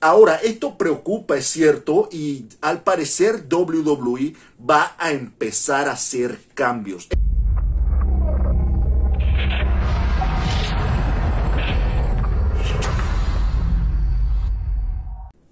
Ahora, esto preocupa, es cierto, y al parecer WWE va a empezar a hacer cambios.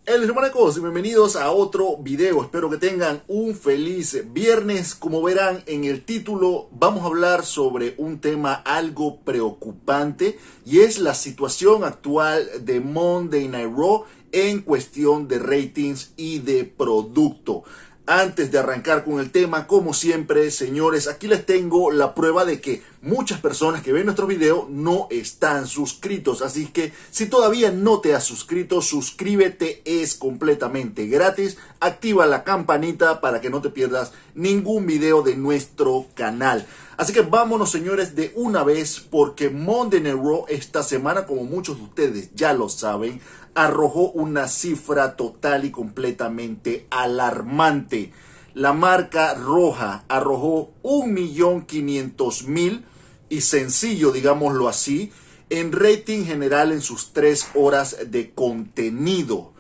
Hola y bienvenidos a otro video. Espero que tengan un feliz viernes. Como verán en el título, vamos a hablar sobre un tema algo preocupante y es la situación actual de Monday Night Raw en cuestión de ratings y de producto. Antes de arrancar con el tema, como siempre, señores, aquí les tengo la prueba de que muchas personas que ven nuestro video no están suscritos. Así que si todavía no te has suscrito, suscríbete, es completamente gratis. Activa la campanita para que no te pierdas ningún video de nuestro canal. Así que vámonos señores de una vez porque Monday esta semana, como muchos de ustedes ya lo saben, arrojó una cifra total y completamente alarmante la marca roja arrojó 1.500.000 y sencillo, digámoslo así, en rating general en sus tres horas de contenido.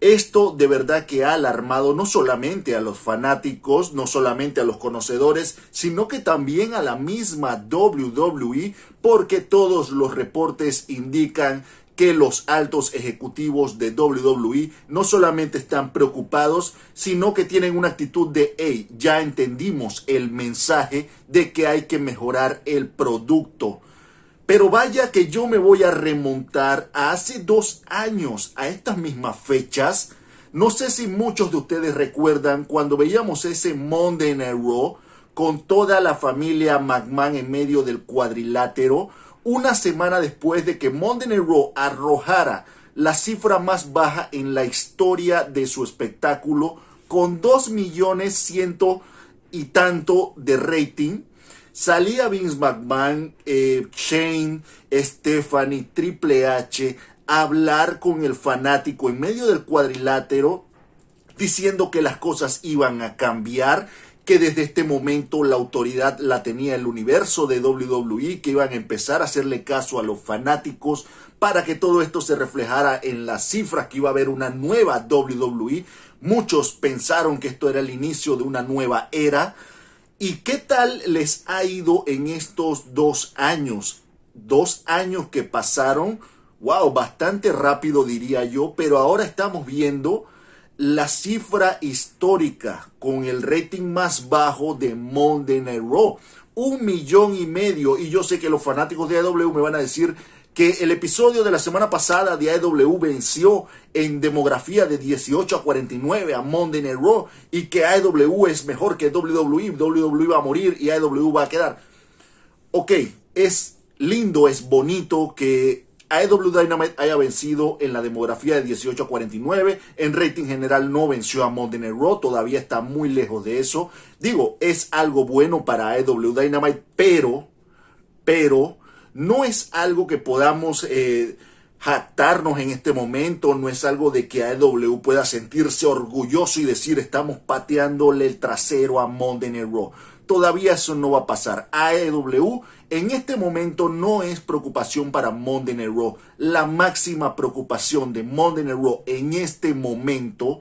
Esto de verdad que ha alarmado no solamente a los fanáticos, no solamente a los conocedores, sino que también a la misma WWE, porque todos los reportes indican que los altos ejecutivos de WWE no solamente están preocupados, sino que tienen una actitud de, hey, ya entendimos el mensaje de que hay que mejorar el producto. Pero vaya que yo me voy a remontar a hace dos años, a estas mismas fechas. No sé si muchos de ustedes recuerdan cuando veíamos ese Monday Night Raw con toda la familia McMahon en medio del cuadrilátero una semana después de que Monday Night arrojara la cifra más baja en la historia de su espectáculo con 2 millones ciento y tanto de rating. Salía Vince McMahon, eh, Shane, Stephanie, Triple H a hablar con el fanático en medio del cuadrilátero diciendo que las cosas iban a cambiar que desde este momento la autoridad la tenía el universo de WWE, que iban a empezar a hacerle caso a los fanáticos para que todo esto se reflejara en las cifras, que iba a haber una nueva WWE. Muchos pensaron que esto era el inicio de una nueva era. ¿Y qué tal les ha ido en estos dos años? Dos años que pasaron, wow, bastante rápido diría yo, pero ahora estamos viendo la cifra histórica con el rating más bajo de Monday Night Raw. Un millón y medio. Y yo sé que los fanáticos de AEW me van a decir que el episodio de la semana pasada de AEW venció en demografía de 18 a 49 a Monday Night Raw y que AEW es mejor que WWE, WWE va a morir y AEW va a quedar. Ok, es lindo, es bonito que AEW Dynamite haya vencido en la demografía de 18 a 49. En rating general no venció a Monday Raw, todavía está muy lejos de eso. Digo, es algo bueno para AEW Dynamite, pero, pero, no es algo que podamos eh, jactarnos en este momento, no es algo de que AEW pueda sentirse orgulloso y decir estamos pateándole el trasero a Monday Night Raw. Todavía eso no va a pasar. AEW en este momento no es preocupación para Monday Night Raw. La máxima preocupación de Monday Night Raw en este momento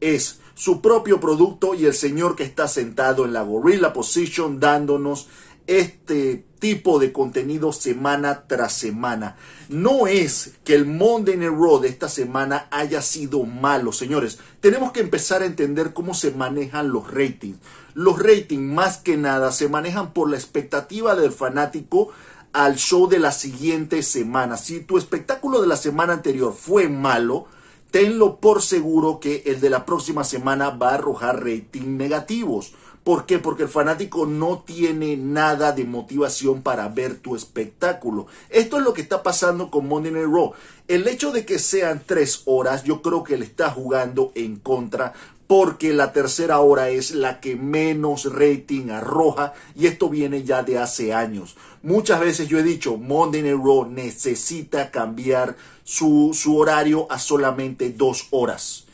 es su propio producto y el señor que está sentado en la gorilla position dándonos este tipo de contenido semana tras semana. No es que el Monday Night Raw de esta semana haya sido malo, señores. Tenemos que empezar a entender cómo se manejan los ratings. Los ratings más que nada se manejan por la expectativa del fanático al show de la siguiente semana. Si tu espectáculo de la semana anterior fue malo, tenlo por seguro que el de la próxima semana va a arrojar ratings negativos. ¿Por qué? Porque el fanático no tiene nada de motivación para ver tu espectáculo. Esto es lo que está pasando con Monday Night Raw. El hecho de que sean tres horas, yo creo que le está jugando en contra porque la tercera hora es la que menos rating arroja y esto viene ya de hace años. Muchas veces yo he dicho, Monday Night Raw necesita cambiar su, su horario a solamente dos horas.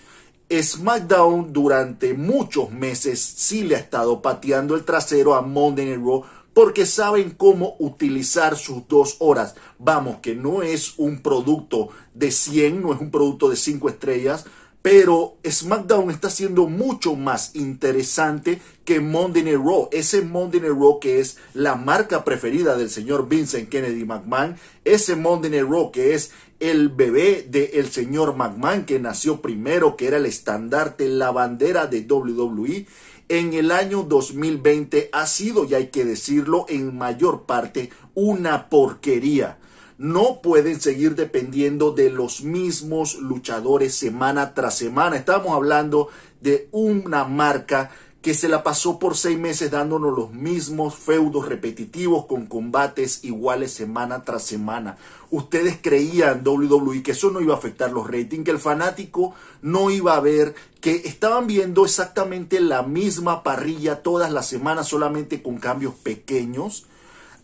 SmackDown durante muchos meses sí le ha estado pateando el trasero a Monday Night Raw porque saben cómo utilizar sus dos horas. Vamos, que no es un producto de 100, no es un producto de 5 estrellas, pero SmackDown está siendo mucho más interesante que Monday Night Raw. Ese Monday Night Raw que es la marca preferida del señor Vincent Kennedy McMahon. Ese Monday Night Raw que es el bebé del señor McMahon que nació primero, que era el estandarte, la bandera de WWE. En el año 2020 ha sido, y hay que decirlo, en mayor parte una porquería no pueden seguir dependiendo de los mismos luchadores semana tras semana. Estamos hablando de una marca que se la pasó por seis meses dándonos los mismos feudos repetitivos con combates iguales semana tras semana. Ustedes creían WWE que eso no iba a afectar los ratings, que el fanático no iba a ver, que estaban viendo exactamente la misma parrilla todas las semanas solamente con cambios pequeños.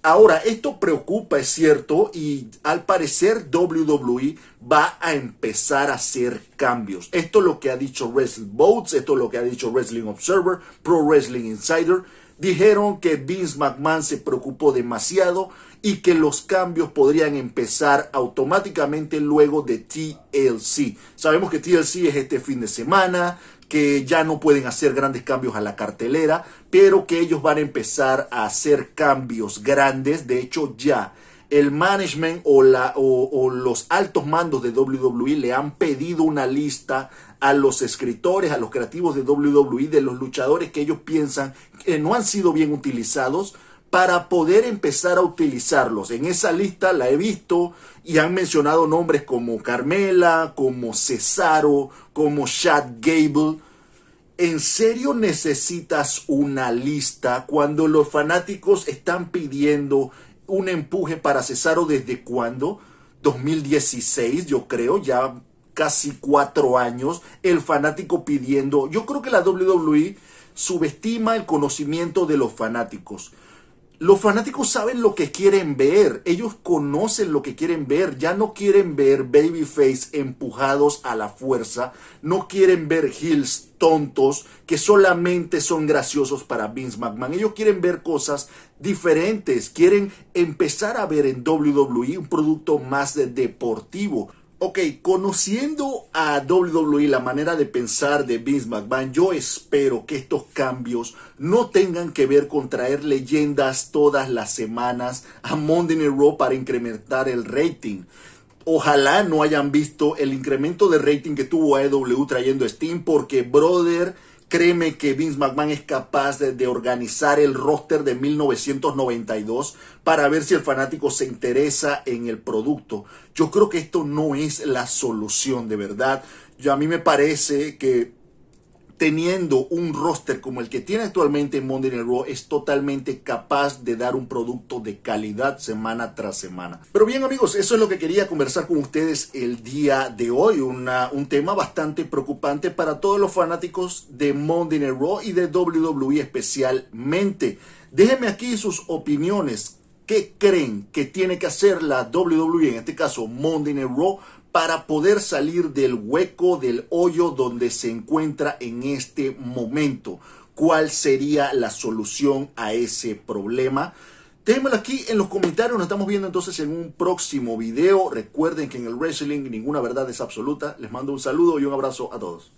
Ahora, esto preocupa, es cierto, y al parecer WWE va a empezar a hacer cambios. Esto es lo que ha dicho Wrestling Boats, esto es lo que ha dicho Wrestling Observer, Pro Wrestling Insider. Dijeron que Vince McMahon se preocupó demasiado y que los cambios podrían empezar automáticamente luego de TLC. Sabemos que TLC es este fin de semana, que ya no pueden hacer grandes cambios a la cartelera, pero que ellos van a empezar a hacer cambios grandes. De hecho, ya el management o, la, o, los altos mandos de WWE le han pedido una lista a los escritores, a los creativos de WWE, de los luchadores que ellos piensan que no han sido bien utilizados para poder empezar a utilizarlos. En esa lista la he visto y han mencionado nombres como Carmela, como Cesaro, como Chad Gable. ¿En serio necesitas una lista cuando los fanáticos están pidiendo un empuje para Cesaro desde cuándo? 2016, yo creo, ya casi cuatro años, el fanático pidiendo. Yo creo que la WWE subestima el conocimiento de los fanáticos. Los fanáticos saben lo que quieren ver, ellos conocen lo que quieren ver, ya no quieren ver babyface empujados a la fuerza, no quieren ver heels tontos que solamente son graciosos para Vince McMahon, ellos quieren ver cosas diferentes, quieren empezar a ver en WWE un producto más deportivo. Ok, conociendo a WWE, la manera de pensar de Vince McMahon, yo espero que estos cambios no tengan que ver con traer leyendas todas las semanas a Monday Night Raw para incrementar el rating. Ojalá no hayan visto el incremento de rating que tuvo AEW trayendo Steam, porque, brother, Créeme que Vince McMahon es capaz de, organizar el roster de 1992 para ver si el fanático se interesa en el producto. Yo creo que esto no es la solución, de verdad. Yo, a mí me parece que teniendo un roster como el que tiene actualmente Monday Night Raw, es totalmente capaz de dar un producto de calidad semana tras semana. Pero bien amigos, eso es lo que quería conversar con ustedes el día de hoy, un tema bastante preocupante para todos los fanáticos de Monday Night Raw y de WWE especialmente. Déjenme aquí sus opiniones. ¿Qué creen que tiene que hacer la WWE, en este caso Monday Night Raw, para poder salir del hueco, del hoyo donde se encuentra en este momento. ¿Cuál sería la solución a ese problema? Déjenmelo aquí en los comentarios. Nos estamos viendo entonces en un próximo video. Recuerden que en el wrestling ninguna verdad es absoluta. Les mando un saludo y un abrazo a todos.